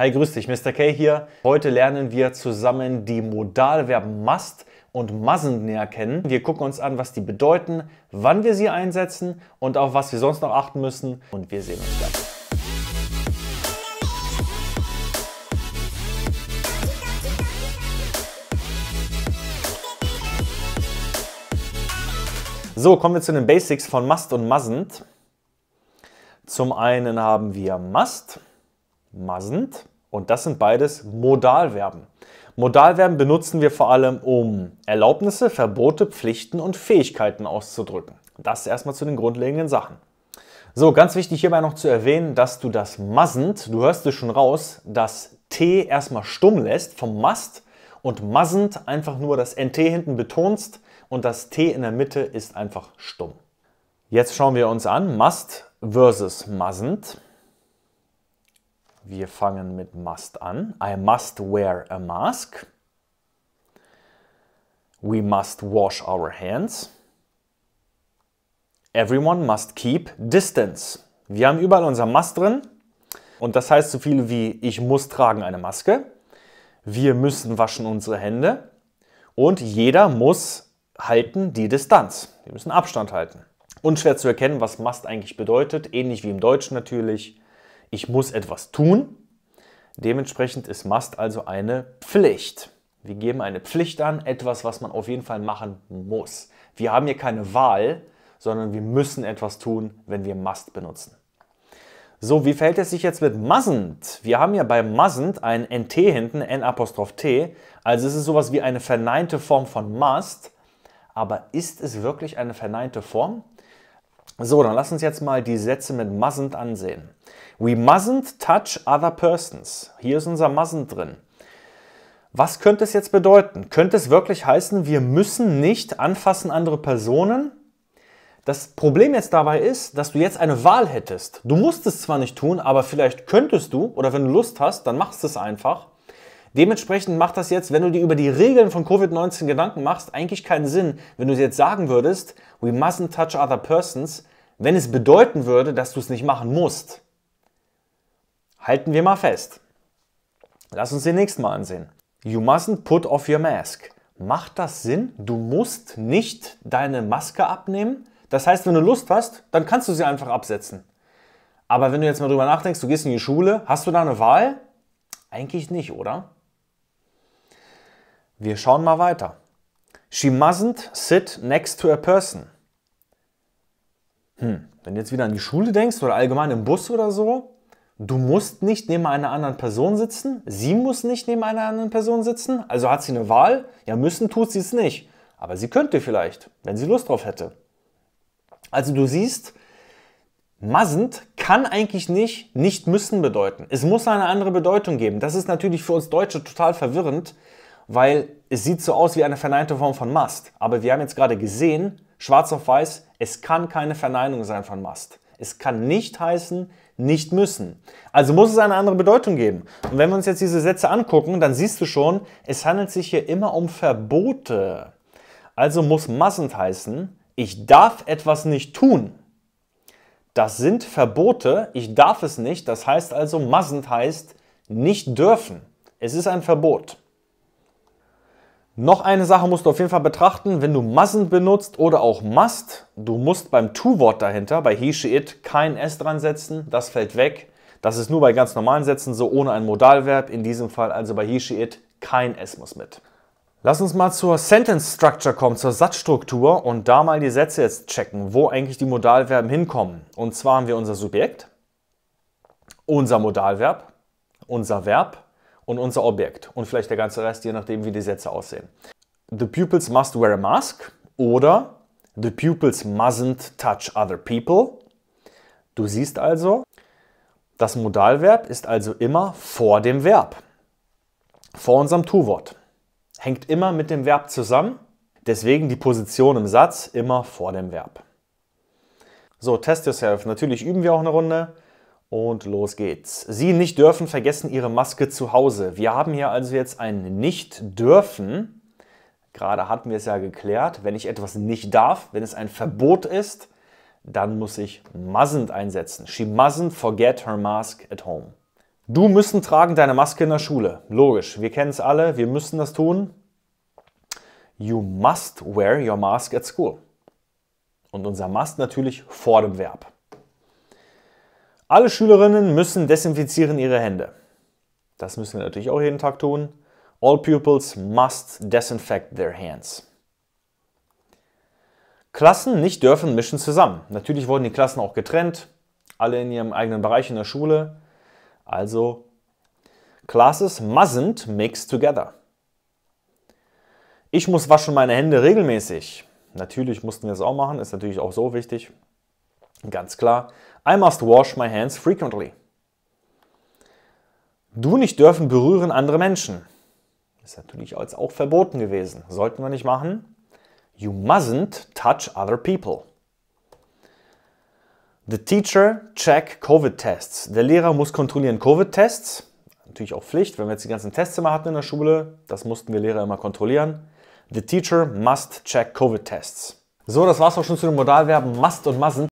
Hi, grüß dich, Mr. K hier. Heute lernen wir zusammen die Modalverben must und mustn't näher kennen. Wir gucken uns an, was die bedeuten, wann wir sie einsetzen und auf was wir sonst noch achten müssen. Und wir sehen uns gleich. So, kommen wir zu den Basics von must und mustn't. Zum einen haben wir must, mustn't. Und das sind beides Modalverben. Modalverben benutzen wir vor allem, um Erlaubnisse, Verbote, Pflichten und Fähigkeiten auszudrücken. Das erstmal zu den grundlegenden Sachen. So, ganz wichtig hierbei noch zu erwähnen, dass du das mustn't, du hörst es schon raus, das T erstmal stumm lässt vom must und mustn't einfach nur das NT hinten betonst und das T in der Mitte ist einfach stumm. Jetzt schauen wir uns an, must versus mustn't. Wir fangen mit must an. I must wear a mask. We must wash our hands. Everyone must keep distance. Wir haben überall unser must drin. Und das heißt so viel wie ich muss tragen eine Maske. Wir müssen waschen unsere Hände. Und jeder muss halten die Distanz. Wir müssen Abstand halten. Unschwer zu erkennen, was must eigentlich bedeutet. Ähnlich wie im Deutschen natürlich. Ich muss etwas tun. Dementsprechend ist Must also eine Pflicht. Wir geben eine Pflicht an, etwas, was man auf jeden Fall machen muss. Wir haben hier keine Wahl, sondern wir müssen etwas tun, wenn wir Must benutzen. So, wie verhält es sich jetzt mit mustn't? Wir haben ja bei mustn't ein nt hinten, n-t, also es ist sowas wie eine verneinte Form von must, aber ist es wirklich eine verneinte Form? So, dann lass uns jetzt mal die Sätze mit mustn't ansehen. We mustn't touch other persons. Hier ist unser mustn't drin. Was könnte es jetzt bedeuten? Könnte es wirklich heißen, wir müssen nicht anfassen andere Personen? Das Problem jetzt dabei ist, dass du jetzt eine Wahl hättest. Du musst es zwar nicht tun, aber vielleicht könntest du oder wenn du Lust hast, dann machst du es einfach. Dementsprechend macht das jetzt, wenn du dir über die Regeln von Covid-19 Gedanken machst, eigentlich keinen Sinn, wenn du jetzt sagen würdest, we mustn't touch other persons, wenn es bedeuten würde, dass du es nicht machen musst. Halten wir mal fest. Lass uns den nächsten mal ansehen. You mustn't put off your mask. Macht das Sinn? Du musst nicht deine Maske abnehmen? Das heißt, wenn du Lust hast, dann kannst du sie einfach absetzen. Aber wenn du jetzt mal drüber nachdenkst, du gehst in die Schule, hast du da eine Wahl? Eigentlich nicht, oder? Wir schauen mal weiter. She mustn't sit next to a person hm, wenn du jetzt wieder an die Schule denkst oder allgemein im Bus oder so, du musst nicht neben einer anderen Person sitzen, sie muss nicht neben einer anderen Person sitzen, also hat sie eine Wahl, ja müssen tut sie es nicht, aber sie könnte vielleicht, wenn sie Lust drauf hätte. Also du siehst, Mustn't kann eigentlich nicht nicht müssen bedeuten. Es muss eine andere Bedeutung geben. Das ist natürlich für uns Deutsche total verwirrend, weil es sieht so aus wie eine verneinte Form von must. Aber wir haben jetzt gerade gesehen, Schwarz auf weiß, es kann keine Verneinung sein von Must. Es kann nicht heißen, nicht müssen. Also muss es eine andere Bedeutung geben. Und wenn wir uns jetzt diese Sätze angucken, dann siehst du schon, es handelt sich hier immer um Verbote. Also muss massend heißen, ich darf etwas nicht tun. Das sind Verbote, ich darf es nicht, das heißt also massend heißt nicht dürfen. Es ist ein Verbot. Noch eine Sache musst du auf jeden Fall betrachten, wenn du Massen benutzt oder auch Must, du musst beim To-Wort dahinter, bei he, she, it, kein S dran setzen, das fällt weg. Das ist nur bei ganz normalen Sätzen so, ohne ein Modalverb, in diesem Fall also bei he, she, it, kein S muss mit. Lass uns mal zur Sentence Structure kommen, zur Satzstruktur und da mal die Sätze jetzt checken, wo eigentlich die Modalverben hinkommen. Und zwar haben wir unser Subjekt, unser Modalverb, unser Verb und unser Objekt und vielleicht der ganze Rest, je nachdem, wie die Sätze aussehen. The pupils must wear a mask oder The pupils mustn't touch other people. Du siehst also, das Modalverb ist also immer vor dem Verb, vor unserem Tu-Wort. Hängt immer mit dem Verb zusammen, deswegen die Position im Satz immer vor dem Verb. So, test yourself. Natürlich üben wir auch eine Runde. Und los geht's. Sie nicht dürfen vergessen Ihre Maske zu Hause. Wir haben hier also jetzt ein nicht dürfen. Gerade hatten wir es ja geklärt. Wenn ich etwas nicht darf, wenn es ein Verbot ist, dann muss ich mustn't einsetzen. She mustn't forget her mask at home. Du müssen tragen deine Maske in der Schule. Logisch, wir kennen es alle, wir müssen das tun. You must wear your mask at school. Und unser must natürlich vor dem Verb. Alle Schülerinnen müssen desinfizieren ihre Hände. Das müssen wir natürlich auch jeden Tag tun. All pupils must disinfect their hands. Klassen nicht dürfen mischen zusammen. Natürlich wurden die Klassen auch getrennt, alle in ihrem eigenen Bereich in der Schule. Also, classes mustn't mix together. Ich muss waschen meine Hände regelmäßig. Natürlich mussten wir es auch machen, ist natürlich auch so wichtig. Ganz klar. I must wash my hands frequently. Du nicht dürfen berühren andere Menschen. Ist natürlich als auch verboten gewesen. Sollten wir nicht machen. You mustn't touch other people. The teacher check Covid-Tests. Der Lehrer muss kontrollieren Covid-Tests. Natürlich auch Pflicht, wenn wir jetzt die ganzen Testzimmer hatten in der Schule, das mussten wir Lehrer immer kontrollieren. The teacher must check Covid-Tests. So, das war's auch schon zu den Modalverben must und mustn't.